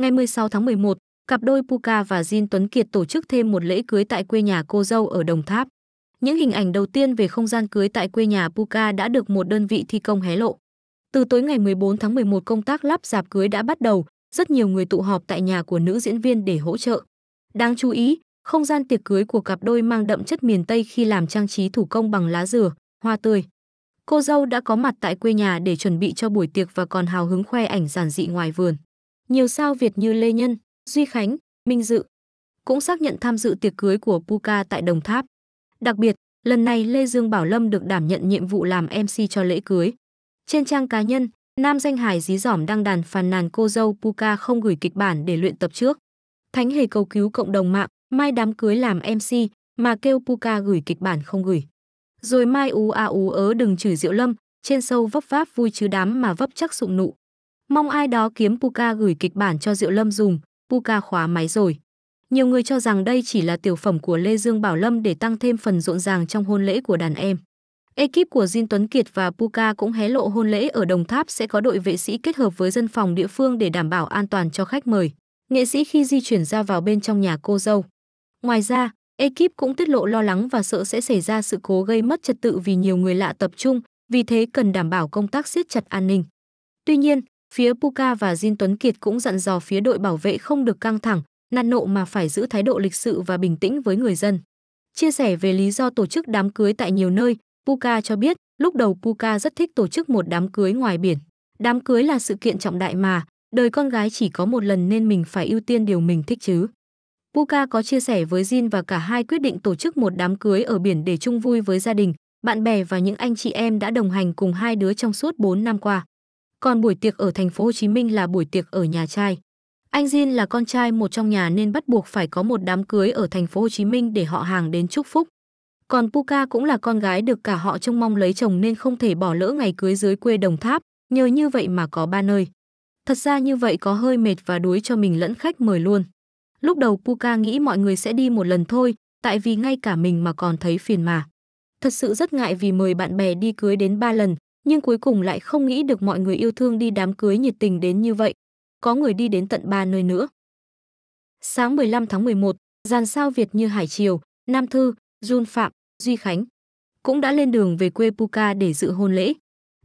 Ngày 16 tháng 11, cặp đôi Puka và Jin Tuấn Kiệt tổ chức thêm một lễ cưới tại quê nhà cô dâu ở Đồng Tháp. Những hình ảnh đầu tiên về không gian cưới tại quê nhà Puka đã được một đơn vị thi công hé lộ. Từ tối ngày 14 tháng 11 công tác lắp dạp cưới đã bắt đầu, rất nhiều người tụ họp tại nhà của nữ diễn viên để hỗ trợ. Đáng chú ý, không gian tiệc cưới của cặp đôi mang đậm chất miền Tây khi làm trang trí thủ công bằng lá dừa, hoa tươi. Cô dâu đã có mặt tại quê nhà để chuẩn bị cho buổi tiệc và còn hào hứng khoe ảnh giản dị ngoài vườn. Nhiều sao Việt như Lê Nhân, Duy Khánh, Minh Dự cũng xác nhận tham dự tiệc cưới của Puka tại Đồng Tháp. Đặc biệt, lần này Lê Dương Bảo Lâm được đảm nhận nhiệm vụ làm MC cho lễ cưới. Trên trang cá nhân, nam danh hài dí dỏm đăng đàn phàn nàn cô dâu Puka không gửi kịch bản để luyện tập trước. Thánh hề cầu cứu cộng đồng mạng, mai đám cưới làm MC mà kêu Puka gửi kịch bản không gửi. Rồi mai ú a ú ớ đừng chửi Diệu Lâm, trên sâu vấp váp vui chứ đám mà vấp chắc sụng nụ. Mong ai đó kiếm Puka gửi kịch bản cho Diệu Lâm dùng, Puka khóa máy rồi. Nhiều người cho rằng đây chỉ là tiểu phẩm của Lê Dương Bảo Lâm để tăng thêm phần rộn ràng trong hôn lễ của đàn em. Ekip của Jin Tuấn Kiệt và Puka cũng hé lộ hôn lễ ở Đồng Tháp sẽ có đội vệ sĩ kết hợp với dân phòng địa phương để đảm bảo an toàn cho khách mời, nghệ sĩ khi di chuyển ra vào bên trong nhà cô dâu. Ngoài ra, ekip cũng tiết lộ lo lắng và sợ sẽ xảy ra sự cố gây mất trật tự vì nhiều người lạ tập trung, vì thế cần đảm bảo công tác siết chặt an ninh. Tuy nhiên, Phía Puka và Jin Tuấn Kiệt cũng dặn dò phía đội bảo vệ không được căng thẳng, năn nộ mà phải giữ thái độ lịch sự và bình tĩnh với người dân. Chia sẻ về lý do tổ chức đám cưới tại nhiều nơi, Puka cho biết lúc đầu Puka rất thích tổ chức một đám cưới ngoài biển. Đám cưới là sự kiện trọng đại mà, đời con gái chỉ có một lần nên mình phải ưu tiên điều mình thích chứ. Puka có chia sẻ với Jin và cả hai quyết định tổ chức một đám cưới ở biển để chung vui với gia đình, bạn bè và những anh chị em đã đồng hành cùng hai đứa trong suốt 4 năm qua. Còn buổi tiệc ở thành phố Hồ Chí Minh là buổi tiệc ở nhà trai. Anh Jin là con trai một trong nhà nên bắt buộc phải có một đám cưới ở thành phố Hồ Chí Minh để họ hàng đến chúc phúc. Còn Puka cũng là con gái được cả họ trông mong lấy chồng nên không thể bỏ lỡ ngày cưới dưới quê Đồng Tháp, nhờ như vậy mà có ba nơi. Thật ra như vậy có hơi mệt và đuối cho mình lẫn khách mời luôn. Lúc đầu Puka nghĩ mọi người sẽ đi một lần thôi, tại vì ngay cả mình mà còn thấy phiền mà. Thật sự rất ngại vì mời bạn bè đi cưới đến ba lần, nhưng cuối cùng lại không nghĩ được mọi người yêu thương đi đám cưới nhiệt tình đến như vậy. Có người đi đến tận ba nơi nữa. Sáng 15 tháng 11, dàn sao Việt như Hải Triều, Nam Thư, Jun Phạm, Duy Khánh cũng đã lên đường về quê Puka để dự hôn lễ.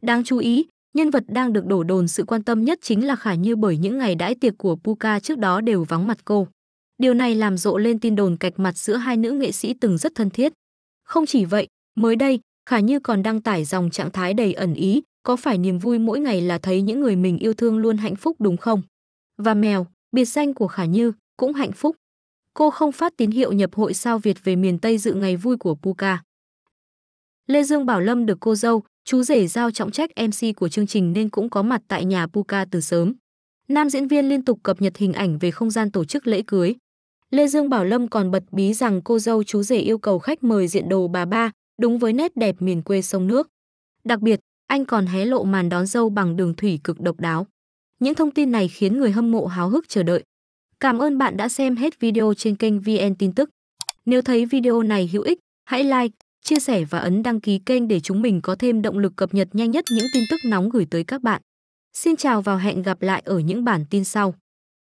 Đáng chú ý, nhân vật đang được đổ đồn sự quan tâm nhất chính là Khải Như bởi những ngày đãi tiệc của Puka trước đó đều vắng mặt cô. Điều này làm rộ lên tin đồn cạch mặt giữa hai nữ nghệ sĩ từng rất thân thiết. Không chỉ vậy, mới đây, Khả Như còn đăng tải dòng trạng thái đầy ẩn ý, có phải niềm vui mỗi ngày là thấy những người mình yêu thương luôn hạnh phúc đúng không? Và mèo, biệt danh của Khả Như, cũng hạnh phúc. Cô không phát tín hiệu nhập hội sao Việt về miền Tây dự ngày vui của Puka. Lê Dương Bảo Lâm được cô dâu, chú rể giao trọng trách MC của chương trình nên cũng có mặt tại nhà Puka từ sớm. Nam diễn viên liên tục cập nhật hình ảnh về không gian tổ chức lễ cưới. Lê Dương Bảo Lâm còn bật bí rằng cô dâu chú rể yêu cầu khách mời diện đồ bà ba, đúng với nét đẹp miền quê sông nước. Đặc biệt, anh còn hé lộ màn đón dâu bằng đường thủy cực độc đáo. Những thông tin này khiến người hâm mộ háo hức chờ đợi. Cảm ơn bạn đã xem hết video trên kênh VN Tin Tức. Nếu thấy video này hữu ích, hãy like, chia sẻ và ấn đăng ký kênh để chúng mình có thêm động lực cập nhật nhanh nhất những tin tức nóng gửi tới các bạn. Xin chào và hẹn gặp lại ở những bản tin sau.